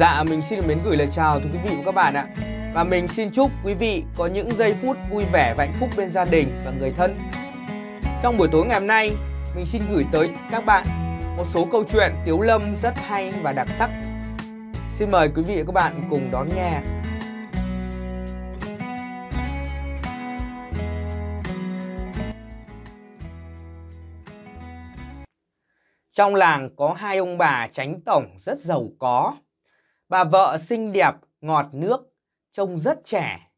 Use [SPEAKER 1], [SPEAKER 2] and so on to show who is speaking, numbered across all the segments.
[SPEAKER 1] Dạ, mình xin được mến gửi lời chào thưa quý vị và các bạn ạ. Và mình xin chúc quý vị có những giây phút vui vẻ và hạnh phúc bên gia đình và người thân. Trong buổi tối ngày hôm nay, mình xin gửi tới các bạn một số câu chuyện Tiếu Lâm rất hay và đặc sắc. Xin mời quý vị và các bạn cùng đón nghe. Trong làng có hai ông bà tránh tổng rất giàu có. Bà vợ xinh đẹp, ngọt nước, trông rất trẻ.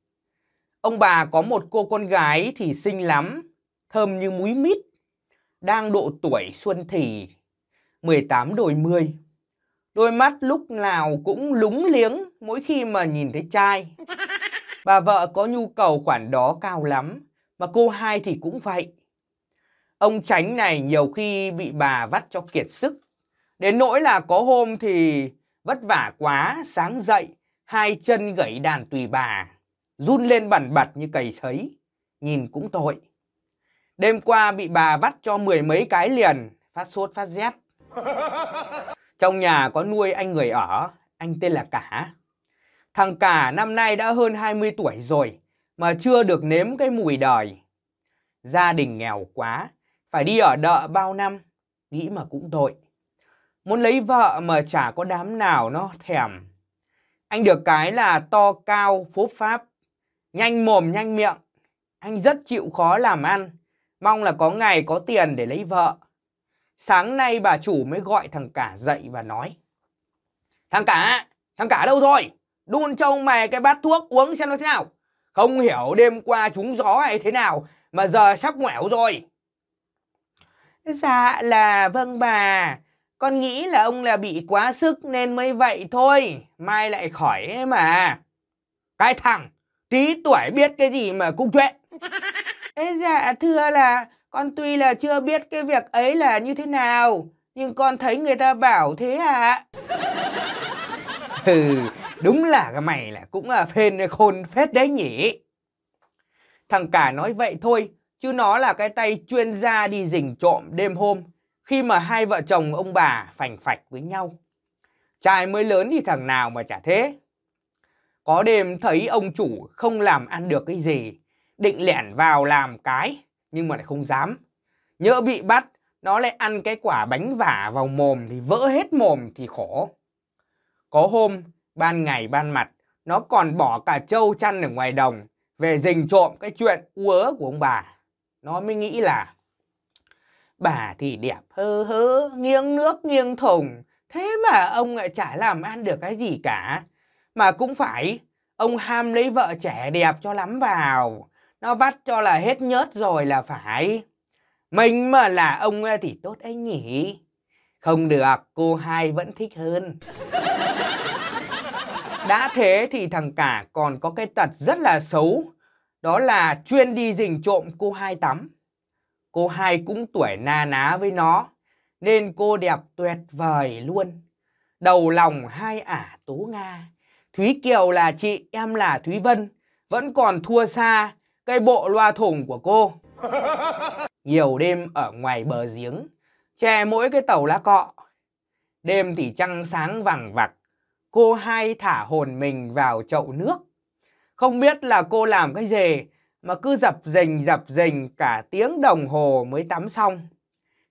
[SPEAKER 1] Ông bà có một cô con gái thì xinh lắm, thơm như múi mít, đang độ tuổi xuân thì, 18 đồi 10. Đôi mắt lúc nào cũng lúng liếng mỗi khi mà nhìn thấy trai. Bà vợ có nhu cầu khoản đó cao lắm, mà cô hai thì cũng vậy. Ông tránh này nhiều khi bị bà vắt cho kiệt sức. Đến nỗi là có hôm thì Vất vả quá, sáng dậy, hai chân gãy đàn tùy bà, run lên bẩn bật như cầy sấy, nhìn cũng tội. Đêm qua bị bà vắt cho mười mấy cái liền, phát sốt phát rét. Trong nhà có nuôi anh người ở, anh tên là Cả. Thằng Cả năm nay đã hơn 20 tuổi rồi mà chưa được nếm cái mùi đời. Gia đình nghèo quá, phải đi ở đợ bao năm, nghĩ mà cũng tội. Muốn lấy vợ mà chả có đám nào nó thèm. Anh được cái là to cao phố pháp, nhanh mồm nhanh miệng. Anh rất chịu khó làm ăn, mong là có ngày có tiền để lấy vợ. Sáng nay bà chủ mới gọi thằng cả dậy và nói. Thằng cả, thằng cả đâu rồi? Đun cho ông mày cái bát thuốc uống xem nó thế nào. Không hiểu đêm qua trúng gió hay thế nào mà giờ sắp ngoẻo rồi. Dạ là vâng bà, con nghĩ là ông là bị quá sức nên mới vậy thôi mai lại khỏi ấy mà cái thằng tí tuổi biết cái gì mà cũng chuyện Ê, dạ thưa là con tuy là chưa biết cái việc ấy là như thế nào nhưng con thấy người ta bảo thế ạ à. ừ đúng là cái mày là cũng là phên khôn phết đấy nhỉ thằng cả nói vậy thôi chứ nó là cái tay chuyên gia đi rình trộm đêm hôm khi mà hai vợ chồng ông bà phành phạch với nhau. Trai mới lớn thì thằng nào mà chả thế. Có đêm thấy ông chủ không làm ăn được cái gì, định lẻn vào làm cái, nhưng mà lại không dám. Nhỡ bị bắt, nó lại ăn cái quả bánh vả vào mồm thì vỡ hết mồm thì khổ. Có hôm, ban ngày ban mặt, nó còn bỏ cả trâu chăn ở ngoài đồng về rình trộm cái chuyện u ớ của ông bà. Nó mới nghĩ là Bà thì đẹp hơ hơ nghiêng nước nghiêng thùng, thế mà ông lại chả làm ăn được cái gì cả. Mà cũng phải, ông ham lấy vợ trẻ đẹp cho lắm vào, nó vắt cho là hết nhớt rồi là phải. Mình mà là ông thì tốt ấy nhỉ. Không được, cô hai vẫn thích hơn. Đã thế thì thằng cả còn có cái tật rất là xấu, đó là chuyên đi rình trộm cô hai tắm. Cô hai cũng tuổi na ná với nó, nên cô đẹp tuyệt vời luôn. Đầu lòng hai ả tố Nga. Thúy Kiều là chị, em là Thúy Vân. Vẫn còn thua xa cây bộ loa thủng của cô. Nhiều đêm ở ngoài bờ giếng, che mỗi cái tàu lá cọ. Đêm thì trăng sáng vàng vặc, cô hai thả hồn mình vào chậu nước. Không biết là cô làm cái gì mà cứ dập dềnh dập dềnh cả tiếng đồng hồ mới tắm xong.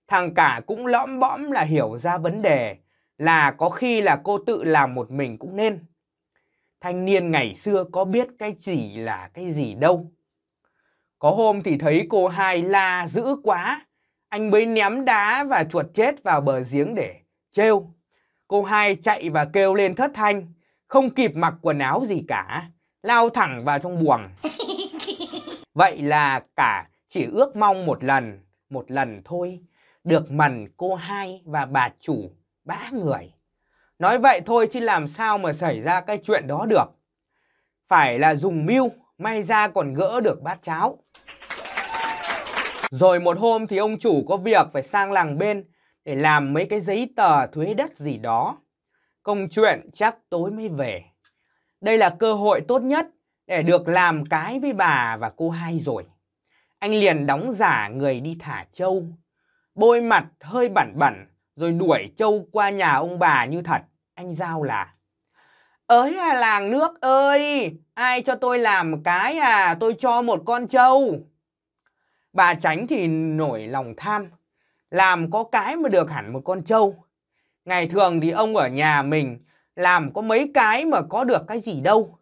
[SPEAKER 1] Thằng cả cũng lõm bõm là hiểu ra vấn đề là có khi là cô tự làm một mình cũng nên. Thanh niên ngày xưa có biết cái gì là cái gì đâu. Có hôm thì thấy cô hai la dữ quá, anh mới ném đá và chuột chết vào bờ giếng để trêu. Cô hai chạy và kêu lên thất thanh, không kịp mặc quần áo gì cả, lao thẳng vào trong buồng. Vậy là cả chỉ ước mong một lần, một lần thôi, được mần cô hai và bà chủ bã người. Nói vậy thôi chứ làm sao mà xảy ra cái chuyện đó được. Phải là dùng mưu, may ra còn gỡ được bát cháo. Rồi một hôm thì ông chủ có việc phải sang làng bên để làm mấy cái giấy tờ thuế đất gì đó. Công chuyện chắc tối mới về. Đây là cơ hội tốt nhất để được làm cái với bà và cô hai rồi. Anh liền đóng giả người đi thả trâu, bôi mặt hơi bẩn bẩn rồi đuổi trâu qua nhà ông bà như thật. Anh giao là Ới à làng nước ơi, ai cho tôi làm cái à, tôi cho một con trâu. Bà tránh thì nổi lòng tham, làm có cái mà được hẳn một con trâu. Ngày thường thì ông ở nhà mình làm có mấy cái mà có được cái gì đâu.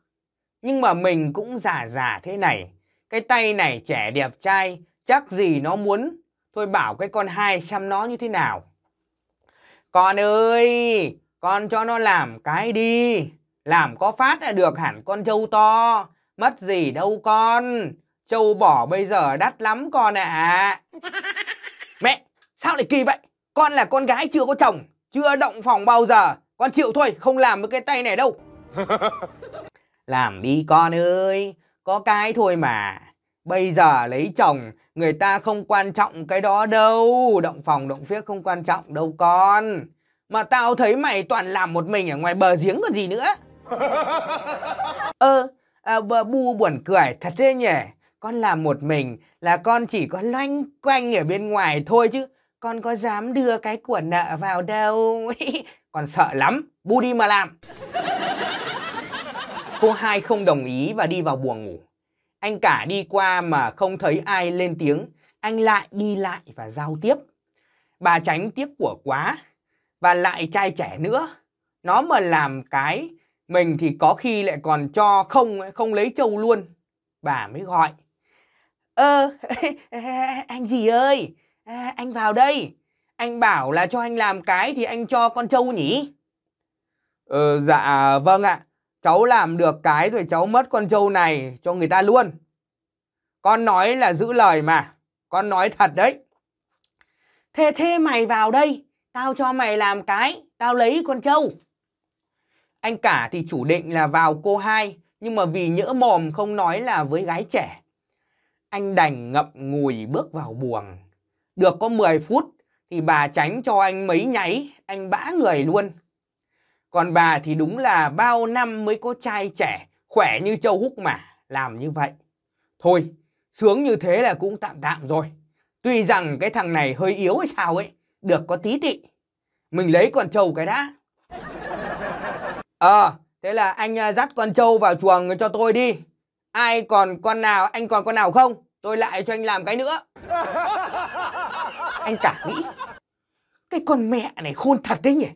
[SPEAKER 1] Nhưng mà mình cũng già già thế này Cái tay này trẻ đẹp trai Chắc gì nó muốn Thôi bảo cái con hai chăm nó như thế nào Con ơi Con cho nó làm cái đi Làm có phát là được hẳn con trâu to Mất gì đâu con Trâu bỏ bây giờ đắt lắm con ạ à. Mẹ sao lại kỳ vậy Con là con gái chưa có chồng Chưa động phòng bao giờ Con chịu thôi không làm với cái tay này đâu Làm đi con ơi, có cái thôi mà. Bây giờ lấy chồng, người ta không quan trọng cái đó đâu. Động phòng, động phiếc không quan trọng đâu con. Mà tao thấy mày toàn làm một mình ở ngoài bờ giếng còn gì nữa. Ơ, ờ, à, bu buồn cười thật thế nhỉ. Con làm một mình là con chỉ có loanh quanh ở bên ngoài thôi chứ. Con có dám đưa cái của nợ vào đâu. con sợ lắm, bu đi mà làm. Cô hai không đồng ý và đi vào buồng ngủ. Anh cả đi qua mà không thấy ai lên tiếng, anh lại đi lại và giao tiếp. Bà tránh tiếc của quá và lại trai trẻ nữa. Nó mà làm cái mình thì có khi lại còn cho không không lấy trâu luôn. Bà mới gọi. Ơ, ờ, anh gì ơi, à, anh vào đây. Anh bảo là cho anh làm cái thì anh cho con trâu nhỉ? Ờ, dạ vâng ạ cháu làm được cái rồi cháu mất con trâu này cho người ta luôn con nói là giữ lời mà con nói thật đấy thế thế mày vào đây tao cho mày làm cái tao lấy con trâu anh cả thì chủ định là vào cô hai nhưng mà vì nhỡ mồm không nói là với gái trẻ anh đành ngậm ngùi bước vào buồng được có 10 phút thì bà tránh cho anh mấy nháy anh bã người luôn còn bà thì đúng là bao năm mới có trai trẻ, khỏe như châu húc mà, làm như vậy. Thôi, sướng như thế là cũng tạm tạm rồi. Tuy rằng cái thằng này hơi yếu hay sao ấy, được có tí tị. Mình lấy con trâu cái đã. Ờ, à, thế là anh à, dắt con trâu vào chuồng cho tôi đi. Ai còn con nào, anh còn con nào không? Tôi lại cho anh làm cái nữa. Anh cả nghĩ, cái con mẹ này khôn thật đấy nhỉ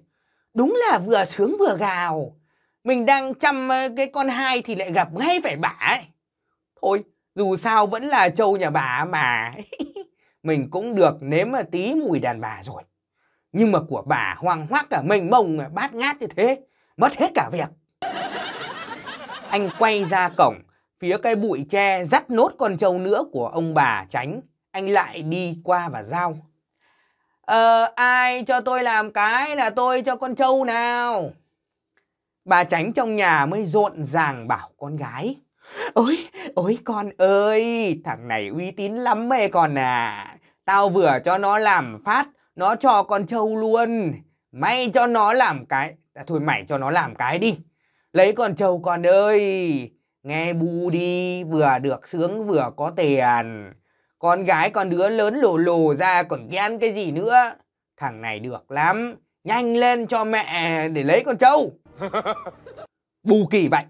[SPEAKER 1] đúng là vừa sướng vừa gào mình đang chăm cái con hai thì lại gặp ngay phải bà ấy thôi dù sao vẫn là trâu nhà bà mà mình cũng được nếm một tí mùi đàn bà rồi nhưng mà của bà hoang hoác cả mênh mông bát ngát như thế mất hết cả việc anh quay ra cổng phía cái bụi tre dắt nốt con trâu nữa của ông bà tránh anh lại đi qua và giao Ờ, ai cho tôi làm cái là tôi cho con trâu nào. Bà tránh trong nhà mới rộn ràng bảo con gái. Ôi, ôi con ơi, thằng này uy tín lắm mê con à. Tao vừa cho nó làm phát, nó cho con trâu luôn. May cho nó làm cái, à, thôi mày cho nó làm cái đi. Lấy con trâu con ơi, nghe bu đi, vừa được sướng vừa có tiền. Con gái con đứa lớn lồ lồ ra còn ghen cái gì nữa. Thằng này được lắm. Nhanh lên cho mẹ để lấy con trâu. Bù kỳ vậy.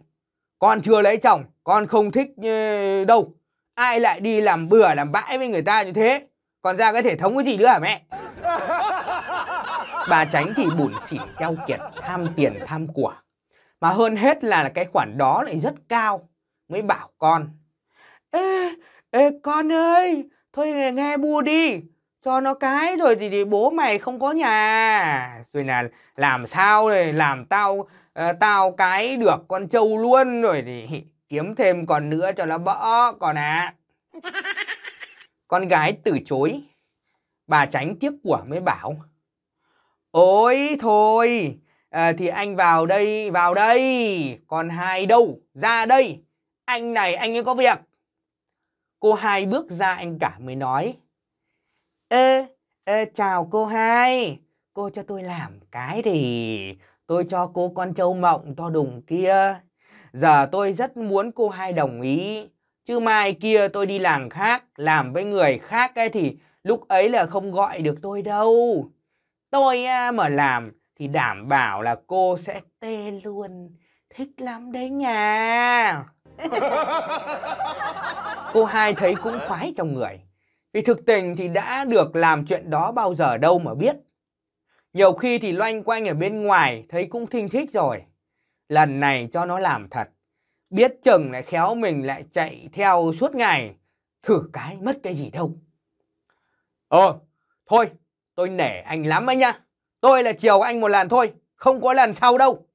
[SPEAKER 1] Con chưa lấy chồng. Con không thích ờ, đâu. Ai lại đi làm bừa làm bãi với người ta như thế. Còn ra cái thể thống cái gì nữa hả mẹ? Bà tránh thì bủn xỉn keo kiệt, tham tiền tham của. Mà hơn hết là cái khoản đó lại rất cao. Mới bảo con. Ê, Ê con ơi, thôi nghe, nghe bua đi, cho nó cái rồi thì, thì bố mày không có nhà. Rồi là làm sao rồi, làm tao uh, tao cái được con trâu luôn rồi thì kiếm thêm còn nữa cho nó bỡ con ạ. À. con gái từ chối. Bà tránh tiếc của mới bảo. Ôi thôi, à, thì anh vào đây, vào đây, còn hai đâu, ra đây, anh này anh ấy có việc. Cô hai bước ra anh cả mới nói. Ê, ê chào cô hai. Cô cho tôi làm cái thì tôi cho cô con trâu mộng to đùng kia. Giờ tôi rất muốn cô hai đồng ý. Chứ mai kia tôi đi làng khác, làm với người khác ấy thì lúc ấy là không gọi được tôi đâu. Tôi mà làm thì đảm bảo là cô sẽ tê luôn. Thích lắm đấy nha. cô hai thấy cũng khoái trong người vì thực tình thì đã được làm chuyện đó bao giờ đâu mà biết nhiều khi thì loanh quanh ở bên ngoài thấy cũng thinh thích rồi lần này cho nó làm thật biết chừng lại khéo mình lại chạy theo suốt ngày thử cái mất cái gì đâu ờ thôi tôi nể anh lắm anh nhá tôi là chiều anh một lần thôi không có lần sau đâu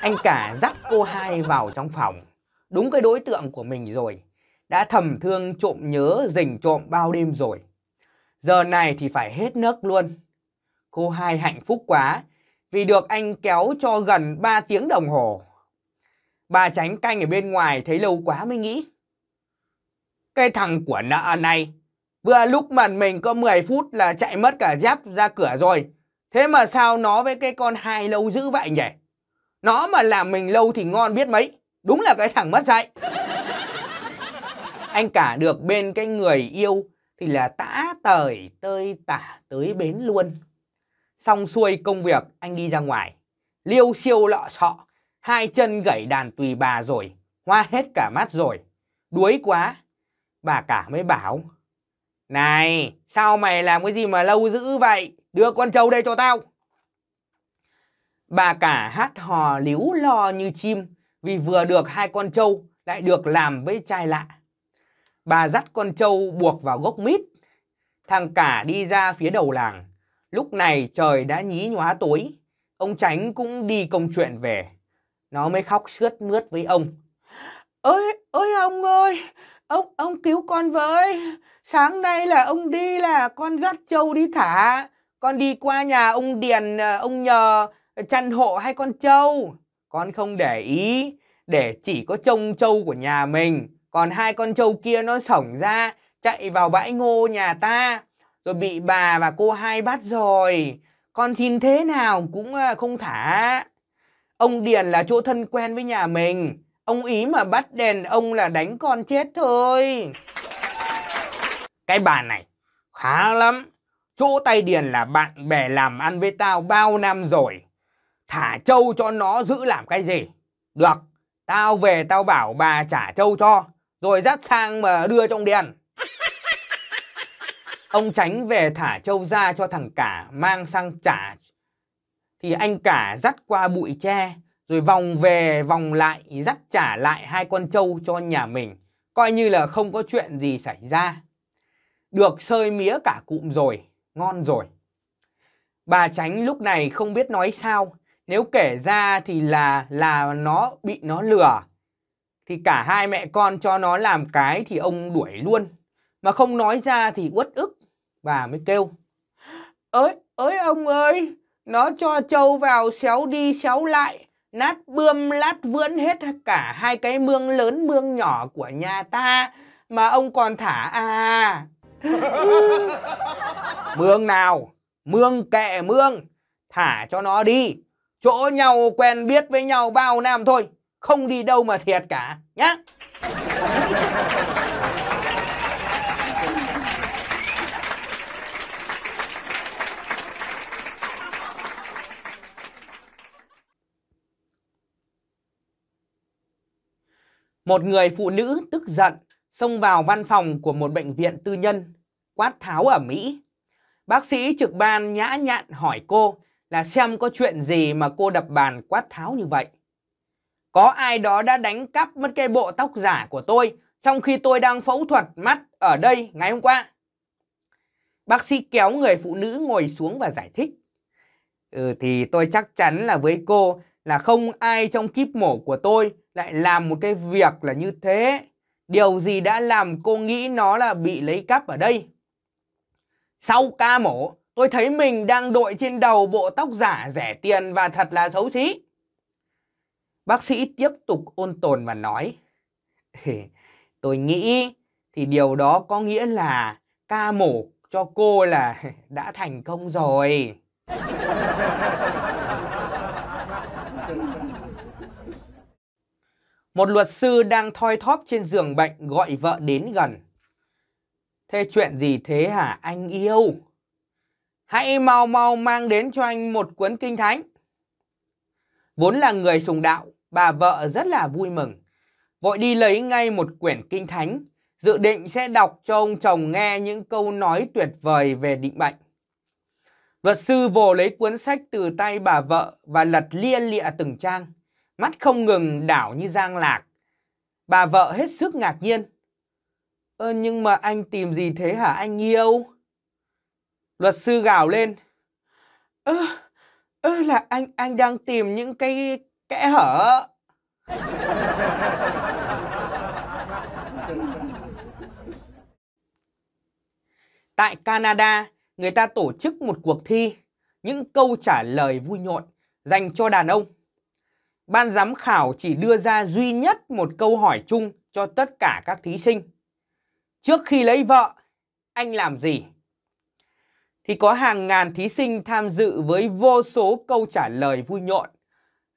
[SPEAKER 1] Anh cả dắt cô hai vào trong phòng. Đúng cái đối tượng của mình rồi. Đã thầm thương trộm nhớ rình trộm bao đêm rồi. Giờ này thì phải hết nước luôn. Cô hai hạnh phúc quá vì được anh kéo cho gần 3 tiếng đồng hồ. Bà tránh canh ở bên ngoài thấy lâu quá mới nghĩ. Cái thằng của nợ này, vừa lúc mà mình có 10 phút là chạy mất cả dép ra cửa rồi. Thế mà sao nó với cái con hai lâu dữ vậy nhỉ? Nó mà làm mình lâu thì ngon biết mấy Đúng là cái thằng mất dạy Anh cả được bên cái người yêu Thì là tã tời tơi tả tới bến luôn Xong xuôi công việc anh đi ra ngoài Liêu siêu lọ sọ Hai chân gãy đàn tùy bà rồi Hoa hết cả mắt rồi Đuối quá Bà cả mới bảo Này sao mày làm cái gì mà lâu dữ vậy Đưa con trâu đây cho tao Bà cả hát hò líu lo như chim vì vừa được hai con trâu lại được làm với trai lạ. Bà dắt con trâu buộc vào gốc mít. Thằng cả đi ra phía đầu làng. Lúc này trời đã nhí nhóa tối. Ông Tránh cũng đi công chuyện về. Nó mới khóc sướt mướt với ông. Ơi, ơi ông ơi, ông ông cứu con với. Sáng nay là ông đi là con dắt trâu đi thả. Con đi qua nhà ông Điền, ờ, ông nhờ chăn hộ hay con trâu con không để ý để chỉ có trông trâu của nhà mình còn hai con trâu kia nó sổng ra chạy vào bãi ngô nhà ta rồi bị bà và cô hai bắt rồi con xin thế nào cũng à, không thả ông điền là chỗ thân quen với nhà mình ông ý mà bắt đèn ông là đánh con chết thôi cái bà này khá lắm chỗ tay điền là bạn bè làm ăn với tao bao năm rồi thả trâu cho nó giữ làm cái gì được tao về tao bảo bà trả trâu cho rồi dắt sang mà đưa trong đèn ông tránh về thả trâu ra cho thằng cả mang sang trả thì anh cả dắt qua bụi tre rồi vòng về vòng lại dắt trả lại hai con trâu cho nhà mình coi như là không có chuyện gì xảy ra được sơi mía cả cụm rồi ngon rồi bà tránh lúc này không biết nói sao nếu kể ra thì là là nó bị nó lừa thì cả hai mẹ con cho nó làm cái thì ông đuổi luôn mà không nói ra thì uất ức bà mới kêu ơi ơi ông ơi nó cho trâu vào xéo đi xéo lại nát bươm lát vưỡn hết cả hai cái mương lớn mương nhỏ của nhà ta mà ông còn thả à mương nào mương kệ mương thả cho nó đi chỗ nhau quen biết với nhau bao năm thôi không đi đâu mà thiệt cả nhá Một người phụ nữ tức giận xông vào văn phòng của một bệnh viện tư nhân quát tháo ở Mỹ. Bác sĩ trực ban nhã nhặn hỏi cô là xem có chuyện gì mà cô đập bàn quát tháo như vậy. Có ai đó đã đánh cắp mất cái bộ tóc giả của tôi trong khi tôi đang phẫu thuật mắt ở đây ngày hôm qua. Bác sĩ kéo người phụ nữ ngồi xuống và giải thích. Ừ thì tôi chắc chắn là với cô là không ai trong kíp mổ của tôi lại làm một cái việc là như thế. Điều gì đã làm cô nghĩ nó là bị lấy cắp ở đây? Sau ca mổ, Tôi thấy mình đang đội trên đầu bộ tóc giả rẻ tiền và thật là xấu xí. Bác sĩ tiếp tục ôn tồn và nói. Tôi nghĩ thì điều đó có nghĩa là ca mổ cho cô là đã thành công rồi. Một luật sư đang thoi thóp trên giường bệnh gọi vợ đến gần. Thế chuyện gì thế hả anh yêu? Hãy mau mau mang đến cho anh một cuốn kinh thánh. Vốn là người sùng đạo, bà vợ rất là vui mừng. Vội đi lấy ngay một quyển kinh thánh, dự định sẽ đọc cho ông chồng nghe những câu nói tuyệt vời về định bệnh. Luật sư vồ lấy cuốn sách từ tay bà vợ và lật lia lịa từng trang, mắt không ngừng đảo như giang lạc. Bà vợ hết sức ngạc nhiên. Ơ nhưng mà anh tìm gì thế hả anh yêu? Luật sư gào lên. Ơ, ừ, ơ là anh anh đang tìm những cái kẽ hở. Tại Canada, người ta tổ chức một cuộc thi những câu trả lời vui nhộn dành cho đàn ông. Ban giám khảo chỉ đưa ra duy nhất một câu hỏi chung cho tất cả các thí sinh. Trước khi lấy vợ, anh làm gì? thì có hàng ngàn thí sinh tham dự với vô số câu trả lời vui nhộn.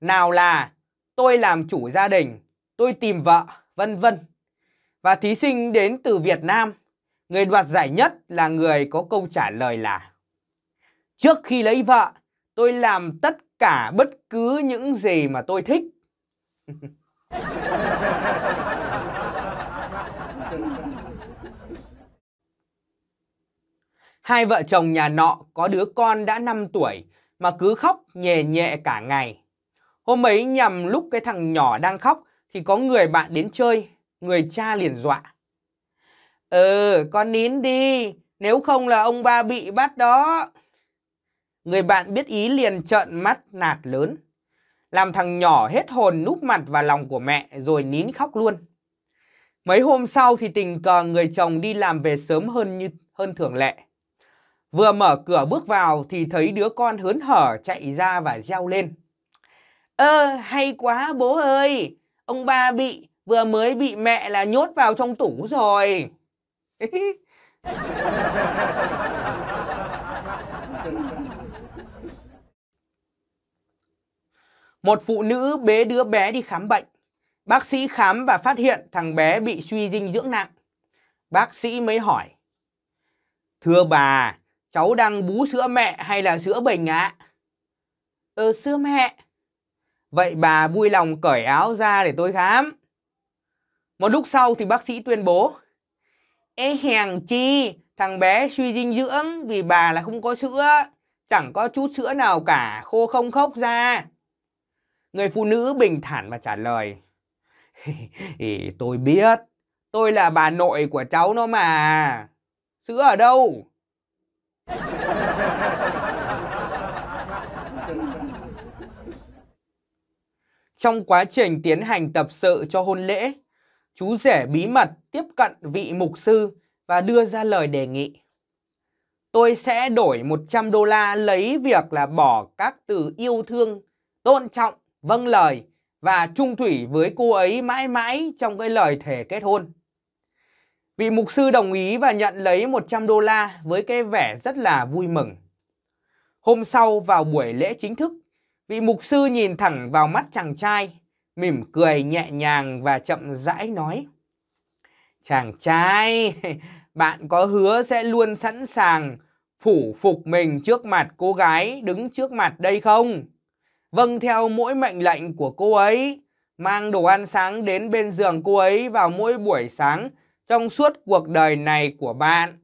[SPEAKER 1] Nào là tôi làm chủ gia đình, tôi tìm vợ, vân vân. Và thí sinh đến từ Việt Nam, người đoạt giải nhất là người có câu trả lời là Trước khi lấy vợ, tôi làm tất cả bất cứ những gì mà tôi thích. Hai vợ chồng nhà nọ có đứa con đã 5 tuổi mà cứ khóc nhè nhẹ cả ngày. Hôm ấy nhằm lúc cái thằng nhỏ đang khóc thì có người bạn đến chơi, người cha liền dọa. Ừ, con nín đi, nếu không là ông ba bị bắt đó. Người bạn biết ý liền trợn mắt nạt lớn, làm thằng nhỏ hết hồn núp mặt vào lòng của mẹ rồi nín khóc luôn. Mấy hôm sau thì tình cờ người chồng đi làm về sớm hơn như hơn thường lệ. Vừa mở cửa bước vào thì thấy đứa con hớn hở chạy ra và reo lên. Ơ, ờ, hay quá bố ơi, ông ba bị, vừa mới bị mẹ là nhốt vào trong tủ rồi. Một phụ nữ bế đứa bé đi khám bệnh. Bác sĩ khám và phát hiện thằng bé bị suy dinh dưỡng nặng. Bác sĩ mới hỏi. Thưa bà, cháu đang bú sữa mẹ hay là sữa bình ạ? Ờ, sữa mẹ. Vậy bà vui lòng cởi áo ra để tôi khám. Một lúc sau thì bác sĩ tuyên bố. Ê hèn chi, thằng bé suy dinh dưỡng vì bà là không có sữa. Chẳng có chút sữa nào cả, khô không khóc ra. Người phụ nữ bình thản và trả lời. tôi biết, tôi là bà nội của cháu nó mà. Sữa ở đâu? Trong quá trình tiến hành tập sự cho hôn lễ, chú rể bí mật tiếp cận vị mục sư và đưa ra lời đề nghị. Tôi sẽ đổi 100 đô la lấy việc là bỏ các từ yêu thương, tôn trọng, vâng lời và trung thủy với cô ấy mãi mãi trong cái lời thề kết hôn. Vị mục sư đồng ý và nhận lấy 100 đô la với cái vẻ rất là vui mừng. Hôm sau vào buổi lễ chính thức, vị mục sư nhìn thẳng vào mắt chàng trai, mỉm cười nhẹ nhàng và chậm rãi nói. Chàng trai, bạn có hứa sẽ luôn sẵn sàng phủ phục mình trước mặt cô gái đứng trước mặt đây không? Vâng theo mỗi mệnh lệnh của cô ấy, mang đồ ăn sáng đến bên giường cô ấy vào mỗi buổi sáng trong suốt cuộc đời này của bạn.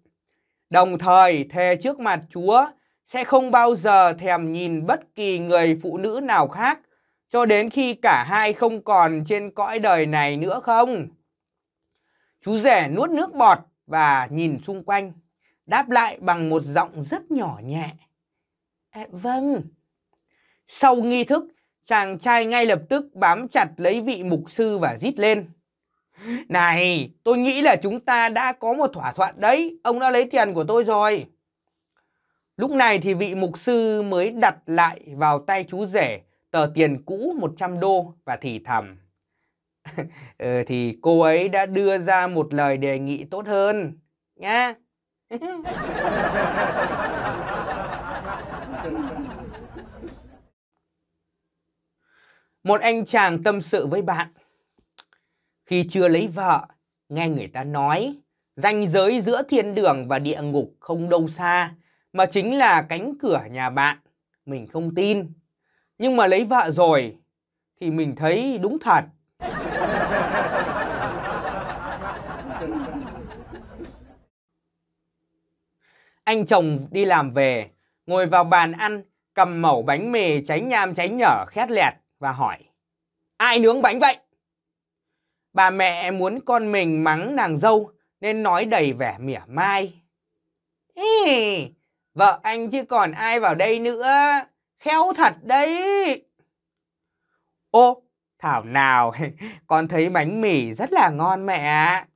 [SPEAKER 1] Đồng thời, thề trước mặt Chúa sẽ không bao giờ thèm nhìn bất kỳ người phụ nữ nào khác cho đến khi cả hai không còn trên cõi đời này nữa không? Chú rể nuốt nước bọt và nhìn xung quanh, đáp lại bằng một giọng rất nhỏ nhẹ. À, vâng. Sau nghi thức, chàng trai ngay lập tức bám chặt lấy vị mục sư và rít lên. Này, tôi nghĩ là chúng ta đã có một thỏa thuận đấy. Ông đã lấy tiền của tôi rồi. Lúc này thì vị mục sư mới đặt lại vào tay chú rể tờ tiền cũ 100 đô và thì thầm. ừ, thì cô ấy đã đưa ra một lời đề nghị tốt hơn. Nhá. một anh chàng tâm sự với bạn. Khi chưa lấy vợ, nghe người ta nói, ranh giới giữa thiên đường và địa ngục không đâu xa, mà chính là cánh cửa nhà bạn. Mình không tin. Nhưng mà lấy vợ rồi, thì mình thấy đúng thật. Anh chồng đi làm về, ngồi vào bàn ăn, cầm mẩu bánh mì tránh nham tránh nhở khét lẹt và hỏi Ai nướng bánh vậy? Bà mẹ muốn con mình mắng nàng dâu nên nói đầy vẻ mỉa mai. Ý, vợ anh chứ còn ai vào đây nữa, khéo thật đấy. Ô, thảo nào, con thấy bánh mì rất là ngon mẹ ạ.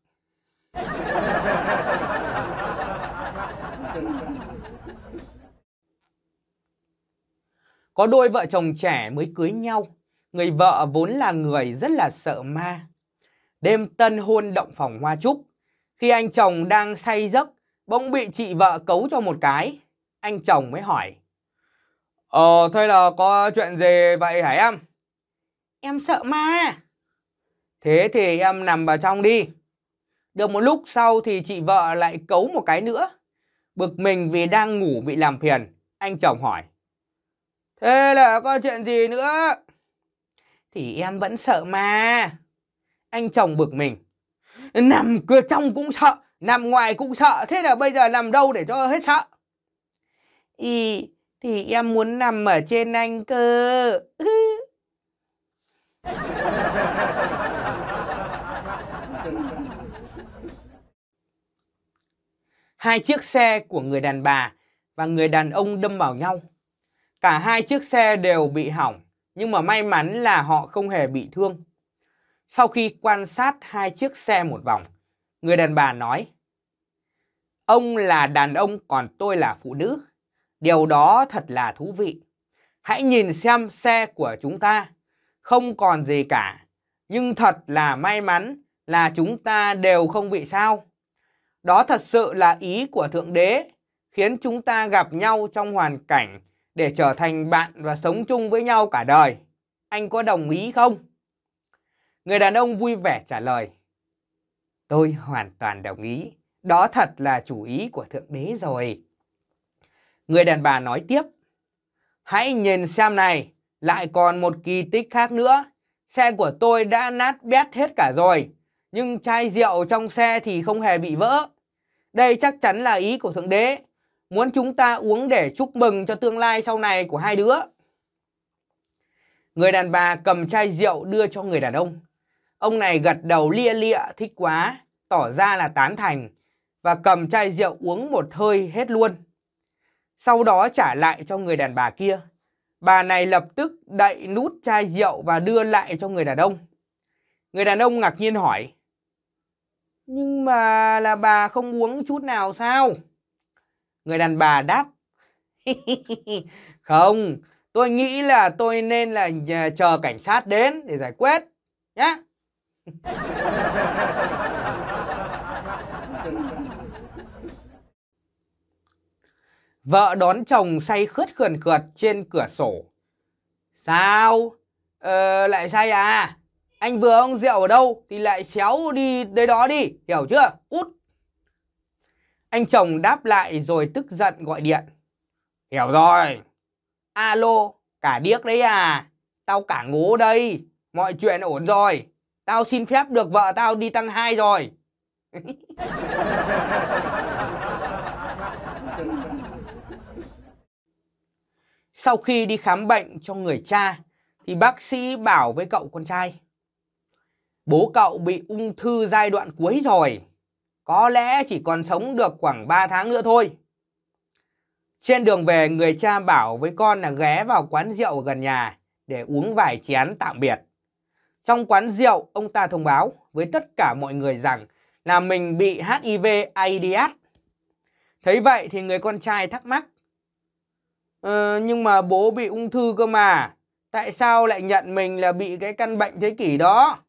[SPEAKER 1] Có đôi vợ chồng trẻ mới cưới nhau, người vợ vốn là người rất là sợ ma, Đêm tân hôn động phòng hoa trúc, khi anh chồng đang say giấc, bỗng bị chị vợ cấu cho một cái, anh chồng mới hỏi. Ờ, thế là có chuyện gì vậy hả em? Em sợ ma. Thế thì em nằm vào trong đi. Được một lúc sau thì chị vợ lại cấu một cái nữa. Bực mình vì đang ngủ bị làm phiền, anh chồng hỏi. Thế là có chuyện gì nữa? Thì em vẫn sợ ma anh chồng bực mình nằm cửa trong cũng sợ nằm ngoài cũng sợ thế là bây giờ nằm đâu để cho hết sợ y thì em muốn nằm ở trên anh cơ hai chiếc xe của người đàn bà và người đàn ông đâm vào nhau cả hai chiếc xe đều bị hỏng nhưng mà may mắn là họ không hề bị thương sau khi quan sát hai chiếc xe một vòng, người đàn bà nói Ông là đàn ông còn tôi là phụ nữ. Điều đó thật là thú vị. Hãy nhìn xem xe của chúng ta. Không còn gì cả. Nhưng thật là may mắn là chúng ta đều không bị sao. Đó thật sự là ý của Thượng Đế khiến chúng ta gặp nhau trong hoàn cảnh để trở thành bạn và sống chung với nhau cả đời. Anh có đồng ý không? Người đàn ông vui vẻ trả lời. Tôi hoàn toàn đồng ý. Đó thật là chủ ý của Thượng Đế rồi. Người đàn bà nói tiếp. Hãy nhìn xem này, lại còn một kỳ tích khác nữa. Xe của tôi đã nát bét hết cả rồi, nhưng chai rượu trong xe thì không hề bị vỡ. Đây chắc chắn là ý của Thượng Đế, muốn chúng ta uống để chúc mừng cho tương lai sau này của hai đứa. Người đàn bà cầm chai rượu đưa cho người đàn ông. Ông này gật đầu lia lịa thích quá, tỏ ra là tán thành và cầm chai rượu uống một hơi hết luôn. Sau đó trả lại cho người đàn bà kia. Bà này lập tức đậy nút chai rượu và đưa lại cho người đàn ông. Người đàn ông ngạc nhiên hỏi. Nhưng mà là bà không uống chút nào sao? Người đàn bà đáp. không, tôi nghĩ là tôi nên là ờ, chờ cảnh sát đến để giải quyết. Nhá. Vợ đón chồng say khướt khườn khượt trên cửa sổ. Sao? Ờ, lại say à? Anh vừa ông rượu ở đâu thì lại xéo đi tới đó đi, hiểu chưa? Út! Anh chồng đáp lại rồi tức giận gọi điện. Hiểu rồi. Alo, cả điếc đấy à? Tao cả ngố đây. Mọi chuyện ổn rồi. Tao xin phép được vợ tao đi tăng hai rồi Sau khi đi khám bệnh cho người cha Thì bác sĩ bảo với cậu con trai Bố cậu bị ung thư giai đoạn cuối rồi Có lẽ chỉ còn sống được khoảng 3 tháng nữa thôi trên đường về, người cha bảo với con là ghé vào quán rượu gần nhà để uống vài chén tạm biệt. Trong quán rượu, ông ta thông báo với tất cả mọi người rằng là mình bị HIV AIDS. Thấy vậy thì người con trai thắc mắc. Ờ, nhưng mà bố bị ung thư cơ mà, tại sao lại nhận mình là bị cái căn bệnh thế kỷ đó?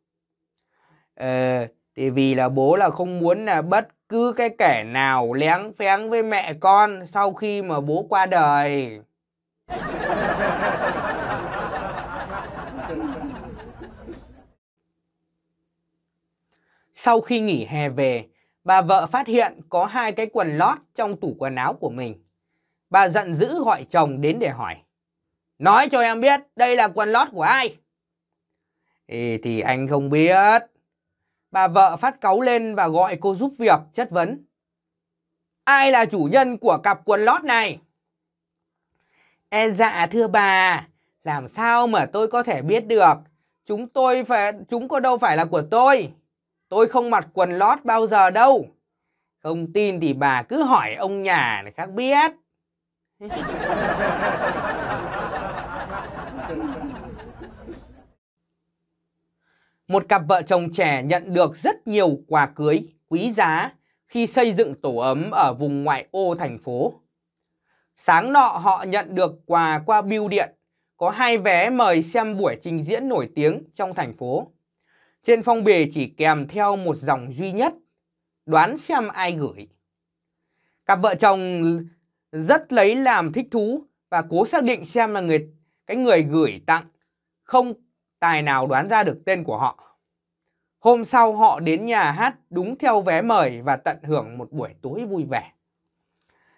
[SPEAKER 1] Ờ, thì vì là bố là không muốn là bất cứ cái kẻ nào lén phén với mẹ con sau khi mà bố qua đời. Sau khi nghỉ hè về, bà vợ phát hiện có hai cái quần lót trong tủ quần áo của mình. Bà giận dữ gọi chồng đến để hỏi. Nói cho em biết đây là quần lót của ai? Ê, thì anh không biết. Bà vợ phát cáu lên và gọi cô giúp việc chất vấn. Ai là chủ nhân của cặp quần lót này? E dạ thưa bà, làm sao mà tôi có thể biết được? Chúng tôi phải chúng có đâu phải là của tôi. Tôi không mặc quần lót bao giờ đâu. Không tin thì bà cứ hỏi ông nhà này khác biết. Một cặp vợ chồng trẻ nhận được rất nhiều quà cưới quý giá khi xây dựng tổ ấm ở vùng ngoại ô thành phố. Sáng nọ họ nhận được quà qua bưu điện, có hai vé mời xem buổi trình diễn nổi tiếng trong thành phố. Trên phong bì chỉ kèm theo một dòng duy nhất, đoán xem ai gửi. Cặp vợ chồng rất lấy làm thích thú và cố xác định xem là người cái người gửi tặng không tài nào đoán ra được tên của họ. Hôm sau họ đến nhà hát đúng theo vé mời và tận hưởng một buổi tối vui vẻ.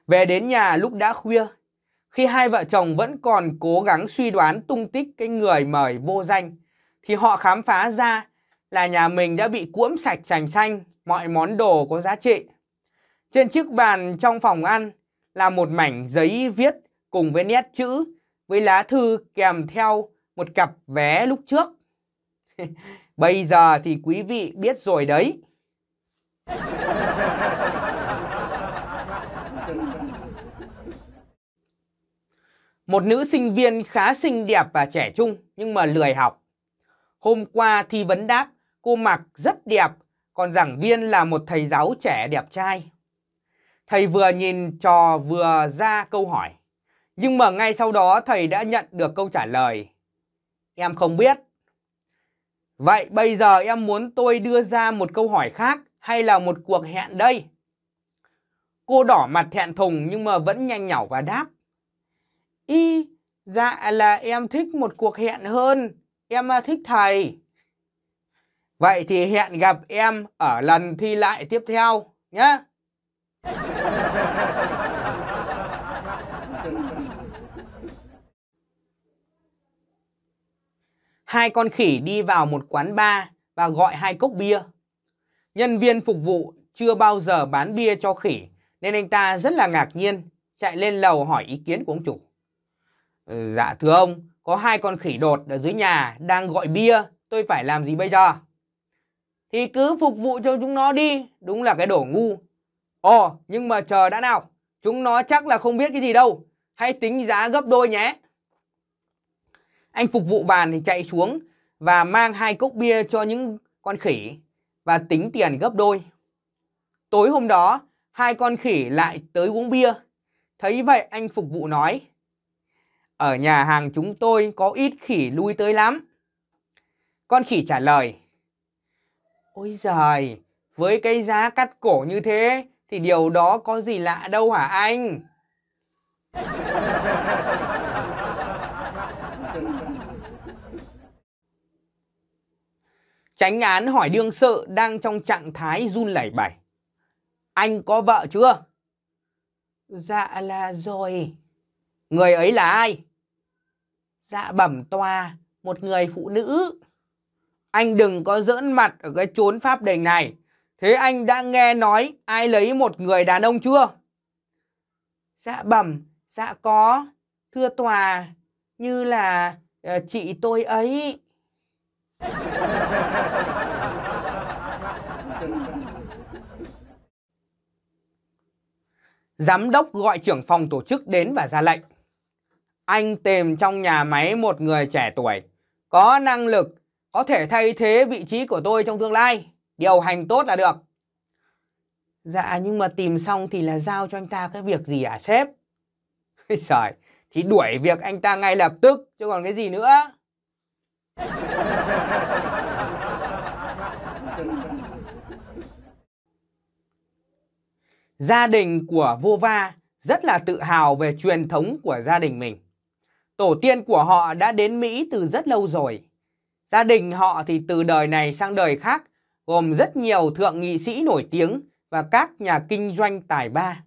[SPEAKER 1] Về đến nhà lúc đã khuya, khi hai vợ chồng vẫn còn cố gắng suy đoán tung tích cái người mời vô danh, thì họ khám phá ra là nhà mình đã bị cuỗm sạch sành xanh mọi món đồ có giá trị. Trên chiếc bàn trong phòng ăn là một mảnh giấy viết cùng với nét chữ với lá thư kèm theo một cặp vé lúc trước. Bây giờ thì quý vị biết rồi đấy. Một nữ sinh viên khá xinh đẹp và trẻ trung nhưng mà lười học. Hôm qua thi vấn đáp Cô mặc rất đẹp, còn giảng viên là một thầy giáo trẻ đẹp trai. Thầy vừa nhìn trò vừa ra câu hỏi. Nhưng mà ngay sau đó thầy đã nhận được câu trả lời. Em không biết. Vậy bây giờ em muốn tôi đưa ra một câu hỏi khác hay là một cuộc hẹn đây? Cô đỏ mặt thẹn thùng nhưng mà vẫn nhanh nhảu và đáp. Y, dạ là em thích một cuộc hẹn hơn. Em à, thích thầy. Vậy thì hẹn gặp em ở lần thi lại tiếp theo nhé. hai con khỉ đi vào một quán bar và gọi hai cốc bia. Nhân viên phục vụ chưa bao giờ bán bia cho khỉ nên anh ta rất là ngạc nhiên chạy lên lầu hỏi ý kiến của ông chủ. Ừ, dạ thưa ông, có hai con khỉ đột ở dưới nhà đang gọi bia, tôi phải làm gì bây giờ? thì cứ phục vụ cho chúng nó đi đúng là cái đổ ngu ồ nhưng mà chờ đã nào chúng nó chắc là không biết cái gì đâu hãy tính giá gấp đôi nhé anh phục vụ bàn thì chạy xuống và mang hai cốc bia cho những con khỉ và tính tiền gấp đôi tối hôm đó hai con khỉ lại tới uống bia thấy vậy anh phục vụ nói ở nhà hàng chúng tôi có ít khỉ lui tới lắm con khỉ trả lời Ôi giời, với cái giá cắt cổ như thế thì điều đó có gì lạ đâu hả anh? Tránh án hỏi đương sự đang trong trạng thái run lẩy bẩy. Anh có vợ chưa? Dạ là rồi. Người ấy là ai? Dạ bẩm tòa, một người phụ nữ anh đừng có giỡn mặt ở cái chốn Pháp đình này. Thế anh đã nghe nói ai lấy một người đàn ông chưa? Dạ bẩm, dạ có, thưa tòa, như là ờ, chị tôi ấy. Giám đốc gọi trưởng phòng tổ chức đến và ra lệnh. Anh tìm trong nhà máy một người trẻ tuổi, có năng lực có thể thay thế vị trí của tôi trong tương lai điều hành tốt là được dạ nhưng mà tìm xong thì là giao cho anh ta cái việc gì à sếp trời thì đuổi việc anh ta ngay lập tức chứ còn cái gì nữa gia đình của Vova rất là tự hào về truyền thống của gia đình mình. Tổ tiên của họ đã đến Mỹ từ rất lâu rồi Gia đình họ thì từ đời này sang đời khác gồm rất nhiều thượng nghị sĩ nổi tiếng và các nhà kinh doanh tài ba.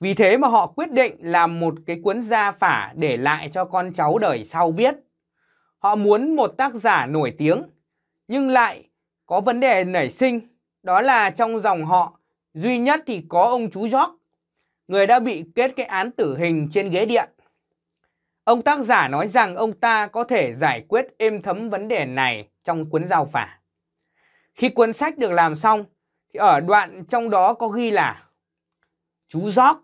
[SPEAKER 1] Vì thế mà họ quyết định làm một cái cuốn gia phả để lại cho con cháu đời sau biết. Họ muốn một tác giả nổi tiếng nhưng lại có vấn đề nảy sinh đó là trong dòng họ duy nhất thì có ông chú Gióc người đã bị kết cái án tử hình trên ghế điện Ông tác giả nói rằng ông ta có thể giải quyết êm thấm vấn đề này trong cuốn giao phả. Khi cuốn sách được làm xong, thì ở đoạn trong đó có ghi là Chú Gióc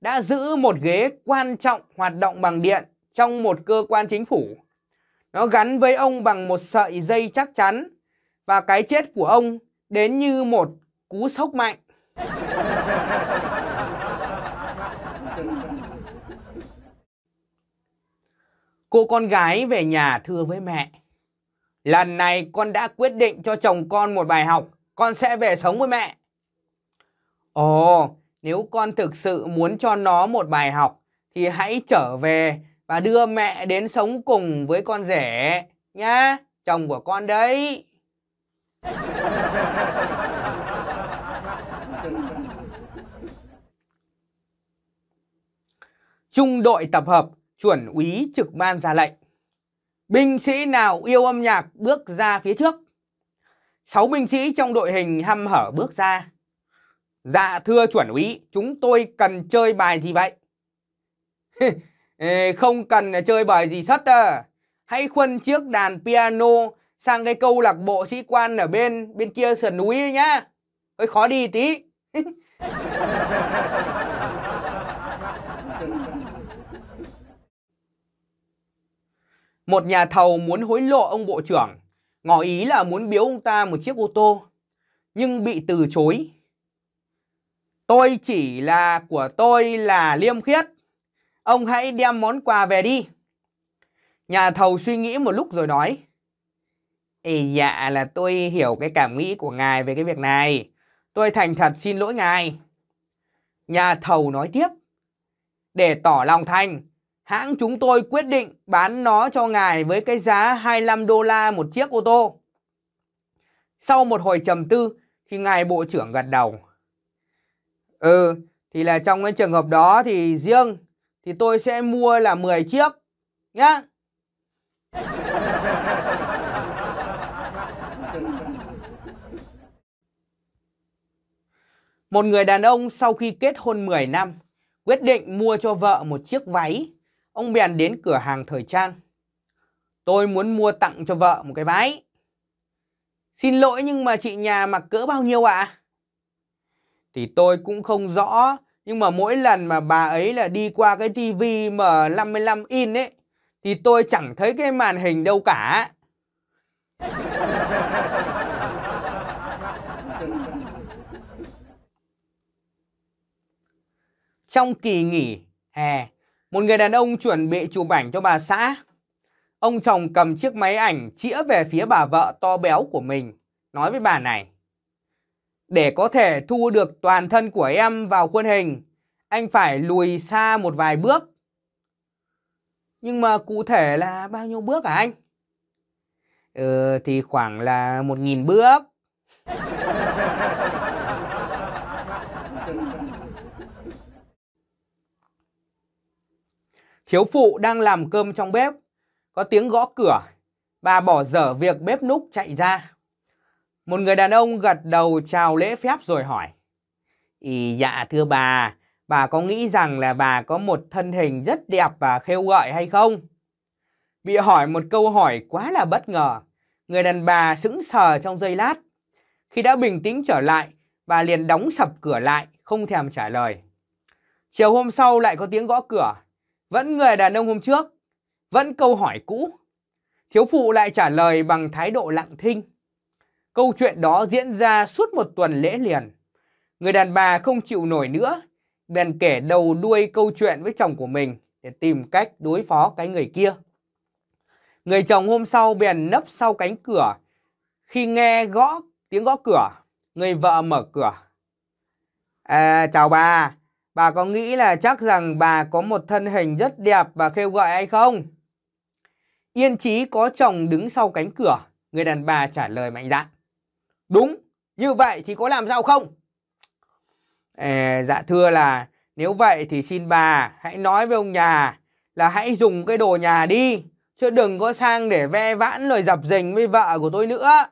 [SPEAKER 1] đã giữ một ghế quan trọng hoạt động bằng điện trong một cơ quan chính phủ. Nó gắn với ông bằng một sợi dây chắc chắn và cái chết của ông đến như một cú sốc mạnh. Cô con gái về nhà thưa với mẹ. Lần này con đã quyết định cho chồng con một bài học. Con sẽ về sống với mẹ. Ồ, nếu con thực sự muốn cho nó một bài học thì hãy trở về và đưa mẹ đến sống cùng với con rể nhá. Chồng của con đấy. Trung đội tập hợp chuẩn úy trực ban ra lệnh. Binh sĩ nào yêu âm nhạc bước ra phía trước. Sáu binh sĩ trong đội hình hăm hở bước ra. Dạ thưa chuẩn úy, chúng tôi cần chơi bài gì vậy? Không cần chơi bài gì sắt à. Hãy khuân chiếc đàn piano sang cái câu lạc bộ sĩ quan ở bên bên kia sườn núi nhá. Hơi khó đi tí. Một nhà thầu muốn hối lộ ông bộ trưởng, ngỏ ý là muốn biếu ông ta một chiếc ô tô, nhưng bị từ chối. Tôi chỉ là của tôi là liêm khiết. Ông hãy đem món quà về đi. Nhà thầu suy nghĩ một lúc rồi nói. Ê dạ là tôi hiểu cái cảm nghĩ của ngài về cái việc này. Tôi thành thật xin lỗi ngài. Nhà thầu nói tiếp. Để tỏ lòng thành, hãng chúng tôi quyết định bán nó cho ngài với cái giá 25 đô la một chiếc ô tô. Sau một hồi trầm tư thì ngài bộ trưởng gật đầu. Ừ, thì là trong cái trường hợp đó thì riêng thì tôi sẽ mua là 10 chiếc nhá. Một người đàn ông sau khi kết hôn 10 năm quyết định mua cho vợ một chiếc váy Ông bèn đến cửa hàng thời trang. Tôi muốn mua tặng cho vợ một cái váy. Xin lỗi nhưng mà chị nhà mặc cỡ bao nhiêu ạ? À? Thì tôi cũng không rõ, nhưng mà mỗi lần mà bà ấy là đi qua cái tivi mà 55 in ấy, thì tôi chẳng thấy cái màn hình đâu cả. Trong kỳ nghỉ hè một người đàn ông chuẩn bị chụp ảnh cho bà xã. Ông chồng cầm chiếc máy ảnh chĩa về phía bà vợ to béo của mình, nói với bà này. Để có thể thu được toàn thân của em vào khuôn hình, anh phải lùi xa một vài bước. Nhưng mà cụ thể là bao nhiêu bước hả anh? Ừ, thì khoảng là một nghìn bước. Hiếu phụ đang làm cơm trong bếp, có tiếng gõ cửa, bà bỏ dở việc bếp núc chạy ra. Một người đàn ông gật đầu chào lễ phép rồi hỏi. Ý dạ thưa bà, bà có nghĩ rằng là bà có một thân hình rất đẹp và khêu gợi hay không? Bị hỏi một câu hỏi quá là bất ngờ, người đàn bà sững sờ trong giây lát. Khi đã bình tĩnh trở lại, bà liền đóng sập cửa lại, không thèm trả lời. Chiều hôm sau lại có tiếng gõ cửa, vẫn người đàn ông hôm trước, vẫn câu hỏi cũ. Thiếu phụ lại trả lời bằng thái độ lặng thinh. Câu chuyện đó diễn ra suốt một tuần lễ liền. Người đàn bà không chịu nổi nữa, bèn kể đầu đuôi câu chuyện với chồng của mình để tìm cách đối phó cái người kia. Người chồng hôm sau bèn nấp sau cánh cửa. Khi nghe gõ tiếng gõ cửa, người vợ mở cửa. À, chào bà, Bà có nghĩ là chắc rằng bà có một thân hình rất đẹp và kêu gọi hay không? Yên Chí có chồng đứng sau cánh cửa, người đàn bà trả lời mạnh dạn. Đúng, như vậy thì có làm sao không? À, dạ thưa là nếu vậy thì xin bà hãy nói với ông nhà là hãy dùng cái đồ nhà đi, chứ đừng có sang để ve vãn lời dập dình với vợ của tôi nữa.